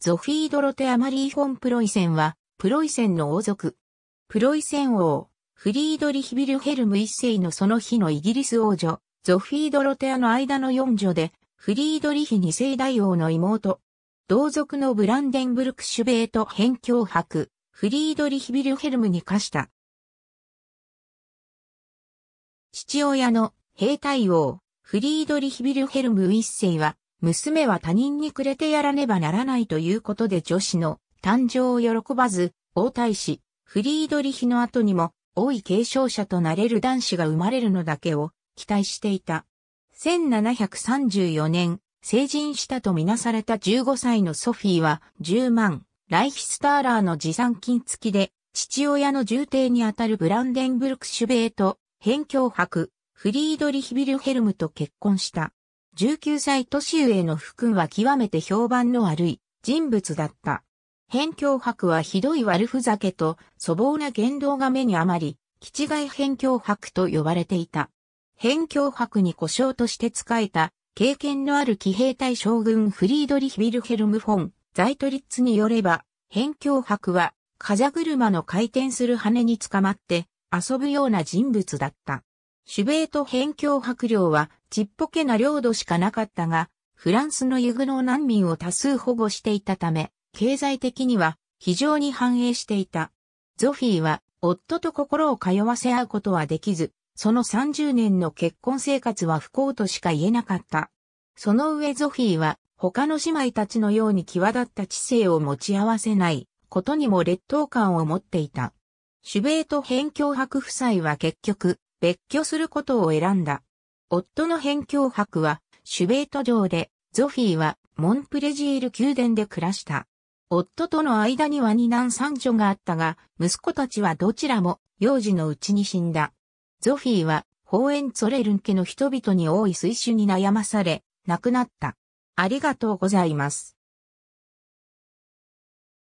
ゾフィー・ドロテア・マリー・フォン・プロイセンは、プロイセンの王族。プロイセン王、フリードリヒ・ビルヘルム一世のその日のイギリス王女、ゾフィー・ドロテアの間の四女で、フリードリヒ二世大王の妹。同族のブランデンブルク・シュベート辺境博、フリードリヒ・ビルヘルムに課した。父親の兵隊王、フリードリヒ・ビルヘルム一世は、娘は他人にくれてやらねばならないということで女子の誕生を喜ばず、王太子、フリードリヒの後にも、王位継承者となれる男子が生まれるのだけを期待していた。1734年、成人したとみなされた15歳のソフィーは10万、ライヒスターラーの持参金付きで、父親の重邸にあたるブランデンブルクシュベート、辺境博、フリードリヒビルヘルムと結婚した。19歳年上の福君は極めて評判の悪い人物だった。辺境博はひどい悪ふざけと粗暴な言動が目に余り、気違い辺境博と呼ばれていた。辺境博に故障として仕えた経験のある騎兵隊将軍フリードリヒ・ビルヘルム・フォン、ザイトリッツによれば、辺境博は風車の回転する羽に捕まって遊ぶような人物だった。主ーと辺境白領はちっぽけな領土しかなかったが、フランスのユグノー難民を多数保護していたため、経済的には非常に繁栄していた。ゾフィーは夫と心を通わせ合うことはできず、その30年の結婚生活は不幸としか言えなかった。その上ゾフィーは他の姉妹たちのように際立った知性を持ち合わせないことにも劣等感を持っていた。シュベート辺境博夫妻は結局別居することを選んだ。夫の辺境博は、シュベート城で、ゾフィーは、モンプレジール宮殿で暮らした。夫との間には二男三女があったが、息子たちはどちらも幼児のうちに死んだ。ゾフィーは、ホーエンツォレルン家の人々に多い水種に悩まされ、亡くなった。ありがとうございます。